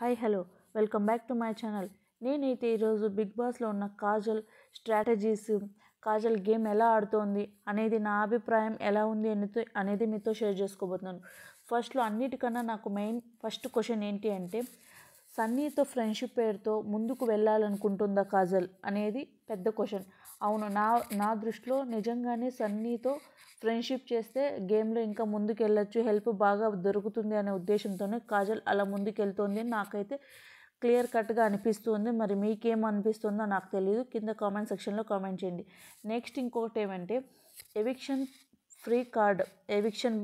hi hello welcome back to my channel నేనైతే ఈరోజు big బాస్లో ఉన్న కాజల్ స్ట్రాటజీస్ కాజల్ గేమ్ ఎలా ఆడుతోంది అనేది నా అభిప్రాయం ఎలా ఉంది అనేది అనేది మీతో షేర్ చేసుకోబోతున్నాను ఫస్ట్లో అన్నిటికన్నా నాకు మెయిన్ ఫస్ట్ క్వశ్చన్ ఏంటి అంటే సన్నీతో ఫ్రెండ్షిప్ పేరుతో ముందుకు వెళ్ళాలనుకుంటుందా కాజల్ అనేది పెద్ద క్వశ్చన్ అవును నా నా దృష్టిలో నిజంగానే సన్నీతో ఫ్రెండ్షిప్ చేస్తే గేమ్లో ఇంకా ముందుకు వెళ్ళొచ్చు హెల్ప్ బాగా దొరుకుతుంది అనే ఉద్దేశంతోనే కాజల్ అలా ముందుకు వెళ్తుంది నాకైతే క్లియర్ కట్గా అనిపిస్తుంది మరి మీకేం అనిపిస్తుందో నాకు తెలియదు కింద కామెంట్ సెక్షన్లో కామెంట్ చేయండి నెక్స్ట్ ఇంకోటి ఏమంటే eviction free card eviction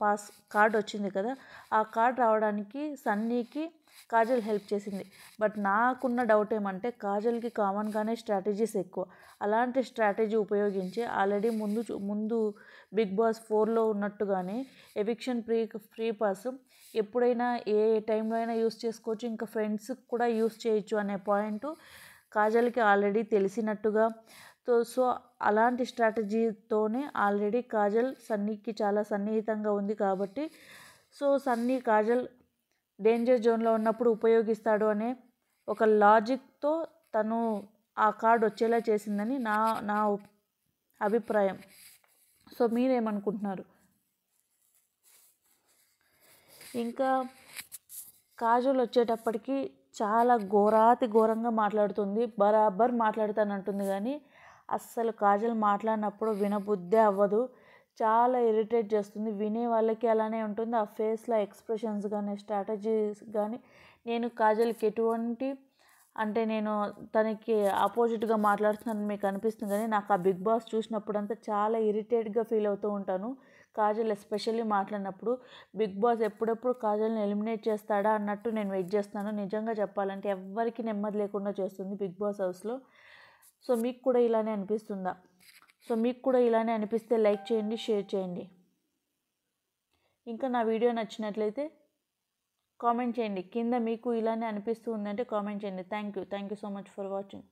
pass card వచ్చింది కదా ఆ కార్డ్ రావడానికి సన్నీకి కాజల్ హెల్ప్ చేసింది బట్ నాకున్న డౌట్ ఏమంటే కాజల్కి కామన్గానే స్ట్రాటజీస్ ఎక్కువ అలాంటి స్ట్రాటజీ ఉపయోగించి ఆల్రెడీ ముందు ముందు బిగ్ బాస్ ఫోర్లో ఉన్నట్టుగానే ఎవిక్షన్ ఫ్రీ ఫ్రీ పాస్ ఎప్పుడైనా ఏ టైంలో అయినా యూస్ చేసుకోవచ్చు ఇంకా ఫ్రెండ్స్కి కూడా యూస్ చేయొచ్చు అనే పాయింట్ కాజల్కి ఆల్రెడీ తెలిసినట్టుగా తో సో అలాంటి స్ట్రాటజీతోనే ఆల్రెడీ కాజల్ సన్నీకి చాలా సన్నిహితంగా ఉంది కాబట్టి సో సన్నీ కాజల్ డేంజర్ జోన్లో ఉన్నప్పుడు ఉపయోగిస్తాడు అనే ఒక లాజిక్తో తను ఆ కార్డ్ వచ్చేలా చేసిందని నా నా అభిప్రాయం సో మీరేమనుకుంటున్నారు ఇంకా కాజల్ వచ్చేటప్పటికి చాలా ఘోరాతి ఘోరంగా మాట్లాడుతుంది బరాబర్ మాట్లాడుతానంటుంది కానీ అస్సలు కాజల్ మాట్లాడినప్పుడు వినబుద్ధే అవ్వదు చాలా ఇరిటేట్ చేస్తుంది వినే వాళ్ళకి అలానే ఉంటుంది ఆ ఫేస్లో ఎక్స్ప్రెషన్స్ కానీ స్ట్రాటజీస్ కానీ నేను కాజల్కి ఎటువంటి అంటే నేను తనకి ఆపోజిట్గా మాట్లాడుతున్నాను మీకు అనిపిస్తుంది కానీ నాకు ఆ బిగ్ బాస్ చూసినప్పుడంతా చాలా ఇరిటేట్గా ఫీల్ అవుతూ ఉంటాను కాజల్ ఎస్పెషల్లీ మాట్లాడినప్పుడు బిగ్ బాస్ ఎప్పుడెప్పుడు కాజల్ని ఎలిమినేట్ చేస్తాడా అన్నట్టు నేను వెయిట్ చేస్తాను నిజంగా చెప్పాలంటే ఎవరికి నెమ్మది లేకుండా చేస్తుంది బిగ్ బాస్ హౌస్లో సో మీకు కూడా ఇలానే అనిపిస్తుందా సో మీకు కూడా ఇలానే అనిపిస్తే లైక్ చేయండి షేర్ చేయండి ఇంకా నా వీడియో నచ్చినట్లయితే కామెంట్ చేయండి కింద మీకు ఇలానే అనిపిస్తూ ఉందంటే కామెంట్ చేయండి thank you thank you so much for watching